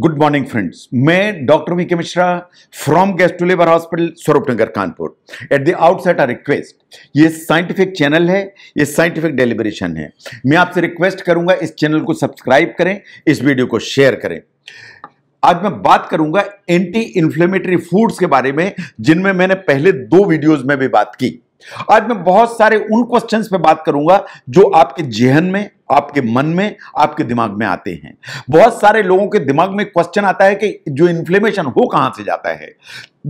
good morning friends मैं doctor V K Mishra from gastro लेबर hospital Swaroop Nagar Kanpur at the outside our request ये scientific channel है ये scientific deliberation है मैं आपसे रिक्वेस्ट करूंगा इस चैनल को सब्सक्राइब करें इस वीडियो को शेयर करें आज मैं बात करूंगा एंटी इन्फ्लेमेटरी फूड्स के बारे में जिनमें मैंने पहले दो वीडियोज में भी बात की आज मैं बहुत सारे उन क्वेश्चंस पे बात करूंगा जो आपके जेहन में आपके मन में आपके दिमाग में आते हैं बहुत सारे लोगों के दिमाग में क्वेश्चन आता है कि जो इन्फ्लेमेशन हो कहां से जाता है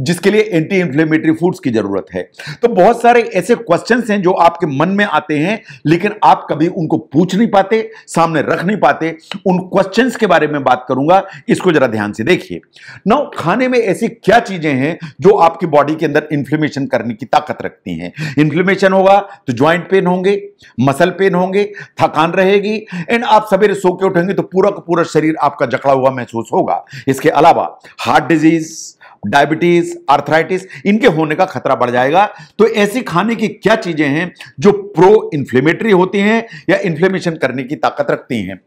जिसके लिए एंटी इन्फ्लेमेटरी फूड्स की जरूरत है तो बहुत सारे ऐसे क्वेश्चन हैं जो आपके मन में आते हैं लेकिन आप कभी उनको पूछ नहीं पाते सामने रख नहीं पाते उन क्वेश्चन के बारे में बात करूंगा इसको जरा ध्यान से देखिए नौ खाने में ऐसी क्या चीजें हैं जो आपकी बॉडी के अंदर इन्फ्लेमेशन करने की ताकत रखती हैं इन्फ्लेमेशन होगा तो ज्वाइंट पेन होंगे मसल पेन होंगे थकान रहे रहेगी एंड आप सवेरे सो के उठेंगे तो पूरा का पूरा शरीर आपका जकड़ा हुआ महसूस होगा इसके अलावा हार्ट डिजीज डायबिटीज आर्थराइटिस इनके होने का खतरा बढ़ जाएगा तो ऐसी खाने की क्या चीजें हैं जो प्रो इन्फ्लेमेटरी होती हैं या इन्फ्लेमेशन करने की ताकत रखती हैं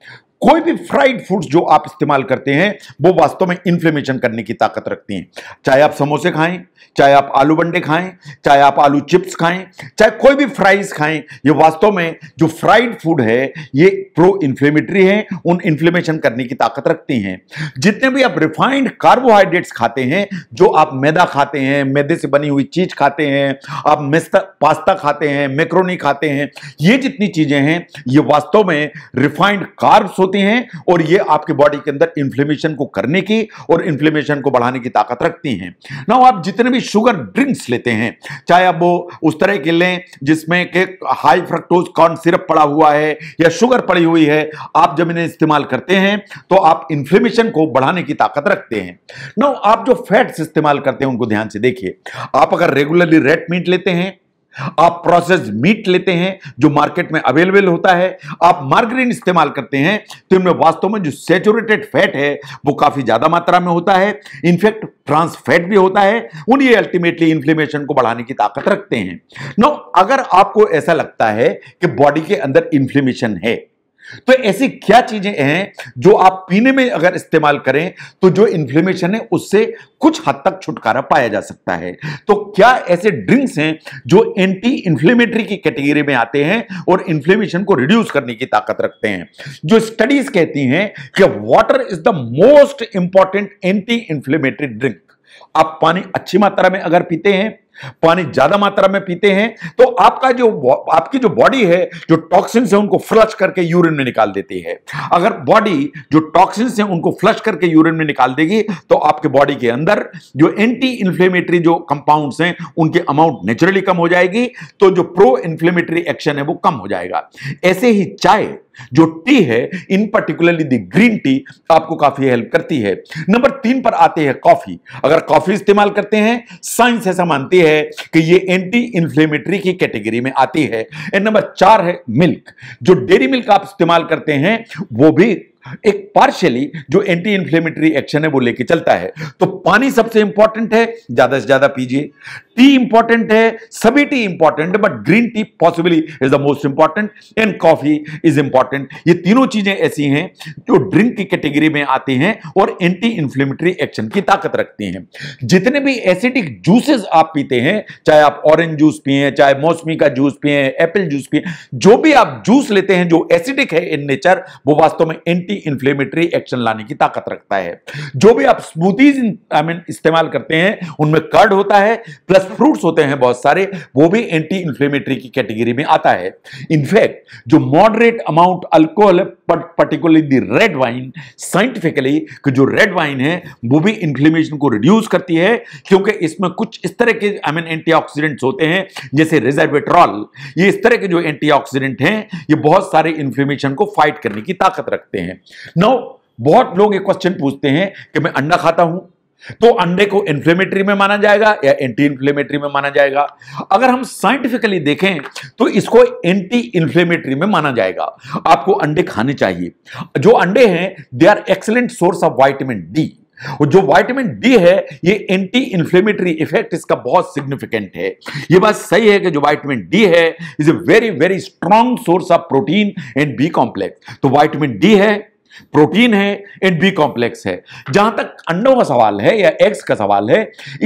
कोई भी फ्राइड फूड्स जो आप इस्तेमाल करते हैं वो वास्तव में इन्फ्लेमेशन करने की ताकत रखती हैं चाहे आप समोसे खाएं चाहे आप आलू बंडे खाएं चाहे आप आलू चिप्स खाएं चाहे कोई भी फ्राइज खाएं ये वास्तव में जो फ्राइड फूड है ये प्रो इन्फ्लेमेटरी है उन इन्फ्लेमेशन करने की ताकत रखती हैं जितने भी आप रिफाइंड कार्बोहाइड्रेट्स खाते हैं जो आप मैदा खाते हैं मैदे से बनी हुई चीज खाते हैं आप मेस्ता पास्ता खाते हैं मैक्रोनी खाते हैं ये जितनी चीजें हैं ये वास्तव में रिफाइंड कार्ब्स होते हैं और ये आपके बॉडी के अंदर इन्फ्लेमेशन को करने की और इन्फ्लेमेशन को बढ़ाने की ताकत रखती हैं ना आप जितने भी शुगर ड्रिंक्स लेते हैं चाहे आप वो उस तरह के लें जिसमें के हाई फ्रक्टोज कॉर्न सिरप पड़ा हुआ है या शुगर पड़ी हुई है आप जब इन्हें इस्तेमाल करते हैं तो आप इन्फ्लेमेशन को बढ़ाने की ताकत रखते हैं ना आप जो फैट्स इस्तेमाल करते हैं उनको ध्यान से देखिए आप अगर रेगुलरली रेड मीट लेते हैं आप प्रोसेस मीट लेते हैं जो मार्केट में अवेलेबल होता है आप मार्गरीन इस्तेमाल करते हैं तो इनमें वास्तव में जो सेचुरेटेड फैट है वो काफ़ी ज़्यादा मात्रा में होता है इनफैक्ट ट्रांस फैट भी होता है उन ये अल्टीमेटली इन्फ्लेमेशन को बढ़ाने की ताकत रखते हैं नो अगर आपको ऐसा लगता है कि बॉडी के अंदर इन्फ्लेमेशन है तो ऐसी क्या चीजें हैं जो आप पीने में अगर इस्तेमाल करें तो जो इन्फ्लेमेशन है उससे कुछ हद तक छुटकारा पाया जा सकता है तो क्या ऐसे ड्रिंक्स हैं जो एंटी इन्फ्लेमेटरी की कैटेगरी में आते हैं और इन्फ्लेमेशन को रिड्यूस करने की ताकत रखते हैं जो स्टडीज कहती हैं कि water is the most important anti inflammatory drink आप पानी अच्छी मात्रा में अगर पीते हैं पानी ज्यादा मात्रा में पीते हैं तो आपका जो आपकी जो बॉडी है जो टॉक्सिन है उनको फ्लश करके यूरिन में निकाल देती है अगर बॉडी जो टॉक्सिन है उनको फ्लश करके यूरिन में निकाल देगी तो आपके बॉडी के अंदर जो एंटी इन्फ्लेमेटरी जो कंपाउंड्स हैं उनके अमाउंट नेचुरली कम हो जाएगी तो जो प्रो इन्फ्लेमेटरी एक्शन है वो कम हो जाएगा ऐसे ही चाय जो टी है in particularly the green tea आपको काफी हेल्प करती है नंबर तीन पर आते हैं कॉफी अगर कॉफी इस्तेमाल करते हैं साइंस ऐसा मानती है है कि ये एंटी इन्फ्लेमेटरी की कैटेगरी में आती है एंड नंबर चार है मिल्क जो डेयरी मिल्क आप इस्तेमाल करते हैं वो भी एक पार्शियली जो एंटी इंफ्लेमेटरी एक्शन है वो लेके चलता है तो पानी सबसे इंपॉर्टेंट है ज्यादा से ज्यादा पीजिए टी इंपॉर्टेंट है सभी tea important but green tea possibly is the most important and coffee is important ये तीनों चीजें ऐसी हैं जो ड्रिंक की कैटेगरी में आती हैं और एंटी इंफ्लेमेटरी एक्शन की ताकत रखती हैं जितने भी एसिडिक जूसेस आप पीते हैं चाहे आप ऑरेंज जूस पिए चाहे मौसमी का जूस पिए एप्पल जूस पिए जो भी आप जूस लेते हैं जो एसिडिक है इन नेचर वो वास्तव में एंटी एंटी इंफ्लेमेटरी एक्शन लाने की ताकत रखता है जो भी आप स्मूथीज आई मीन इस्तेमाल करते हैं उनमें कर्ड होता है प्लस फ्रूट्स होते हैं बहुत सारे वो भी एंटी इंफ्लेमेटरी की कैटेगरी में आता है इनफैक्ट जो moderate amount alcohol particularly the red wine scientifically जो रेड वाइन है वो भी इंफ्लेमेशन को रिड्यूस करती है क्योंकि इसमें कुछ इस तरह के आई मीन एंटी होते हैं जैसे रिजर्वेट्रॉल ये इस तरह के जो एंटी हैं ये बहुत सारे इंफ्लेमेशन को फाइट करने की ताकत रखते हैं नौ बहुत लोग एक क्वेश्चन पूछते हैं कि मैं अंडा खाता हूं तो अंडे को इन्फ्लेमेटरी में माना जाएगा या एंटी इन्फ्लेमेटरी में माना जाएगा अगर हम साइंटिफिकली देखें तो इसको एंटी इन्फ्लेमेटरी में माना जाएगा आपको अंडे खाने चाहिए जो अंडे हैं they are excellent source of vitamin D जो वाइटमिन डी है ये एंटी इंफ्लेमेटरी इफेक्ट इसका बहुत सिग्निफिकेंट है ये बात सही है कि जो वाइटमिन डी है is a very very strong source of protein and B complex तो वाइटमिन डी है प्रोटीन है एंड बी कॉम्प्लेक्स है जहां तक अंडों का सवाल है या एग्स का सवाल है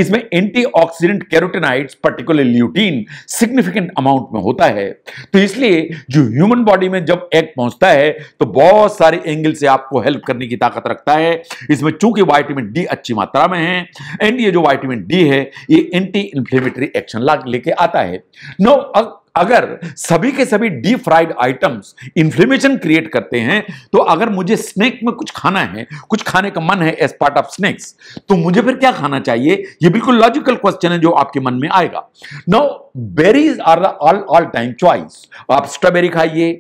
इसमें antioxidant carotenoids particular lutein significant amount में होता है तो इसलिए जो ह्यूमन बॉडी में जब एग पहुंचता है तो बहुत सारे एंगल से आपको हेल्प करने की ताकत रखता है इसमें चूंकि वाइटामिन डी अच्छी मात्रा में है एंड ये जो वाइटामिन डी है ये एंटी इंफ्लेमेटरी एक्शन लेके आता है नो अब अगर सभी के सभी deep fried items inflammation create करते हैं तो अगर मुझे स्नैक में कुछ खाना है कुछ खाने का मन है एज पार्ट ऑफ स्नैक्स तो मुझे फिर क्या खाना चाहिए ये बिल्कुल लॉजिकल क्वेश्चन है जो आपके मन में आएगा no berries are all all time choice आप स्ट्रॉबेरी खाइए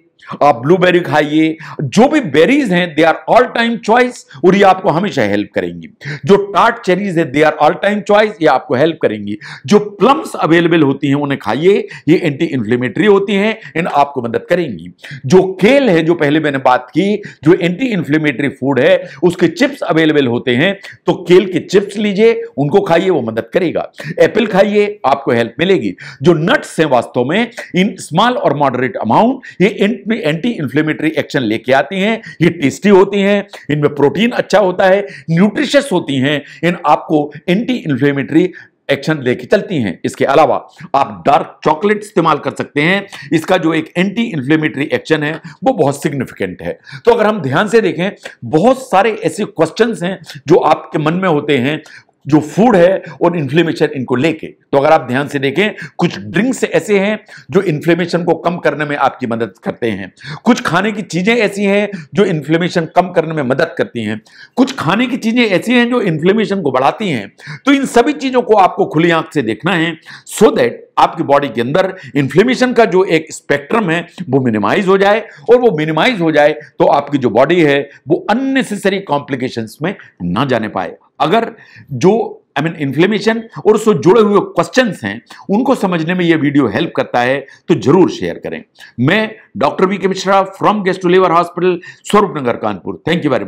आप ब्लूबेरी खाइए जो भी बेरीज हैं they are all time choice और ये आपको हमेशा हेल्प करेंगी जो टार्ट चेरीज है they are all time choice ये आपको हेल्प करेंगी जो प्लम्स अवेलेबल होती हैं उन्हें खाइए ये एंटी इन्फ्लेमेटरी होती हैं इन आपको मदद करेंगी जो केल है जो पहले मैंने बात की जो एंटी इन्फ्लेमेटरी फूड है उसके चिप्स अवेलेबल होते हैं तो केल के चिप्स लीजिए उनको खाइए वो मदद करेगा एप्पल खाइए आपको हेल्प मिलेगी जो नट्स हैं वास्तव में इन स्मॉल और मॉडरेट अमाउंट ये एंटी भी एंटी इंफ्लेमेटरी एक्शन लेके आती हैं ये टेस्टी होती हैं इनमें प्रोटीन अच्छा होता है न्यूट्रिशियस होती हैं इन आपको एंटी इंफ्लेमेटरी एक्शन लेके चलती हैं इसके अलावा आप डार्क चॉकलेट इस्तेमाल कर सकते हैं इसका जो एक एंटी इंफ्लेमेटरी एक्शन है वो बहुत सिग्निफिकेंट है तो अगर हम ध्यान से देखें बहुत सारे ऐसे क्वेश्चंस हैं जो आपके मन में होते हैं जो फूड है और इन्फ्लेमेशन इनको लेके तो अगर आप ध्यान से देखें कुछ ड्रिंक्स ऐसे हैं जो इन्फ्लेमेशन को कम करने में आपकी मदद करते हैं कुछ खाने की चीज़ें ऐसी हैं जो इन्फ्लेमेशन कम करने में मदद करती हैं कुछ खाने की चीज़ें ऐसी हैं जो इन्फ्लेमेशन को बढ़ाती हैं तो इन सभी चीज़ों को आपको खुली आंख से देखना है सो so दैट आपकी बॉडी के अंदर इन्फ्लेमेशन का जो एक स्पेक्ट्रम है वो मिनिमाइज हो जाए और वो मिनिमाइज हो जाए तो आपकी जो बॉडी है वो अननेसेसरी कॉम्प्लिकेशंस में ना जाने पाए अगर जो आई मीन इन्फ्लेमेशन और उससे जुड़े हुए क्वेश्चन हैं उनको समझने में यह वीडियो हेल्प करता है तो जरूर शेयर करें मैं doctor V K Mishra from gastro liver hospital Swaroop Nagar Kanpur thank you very much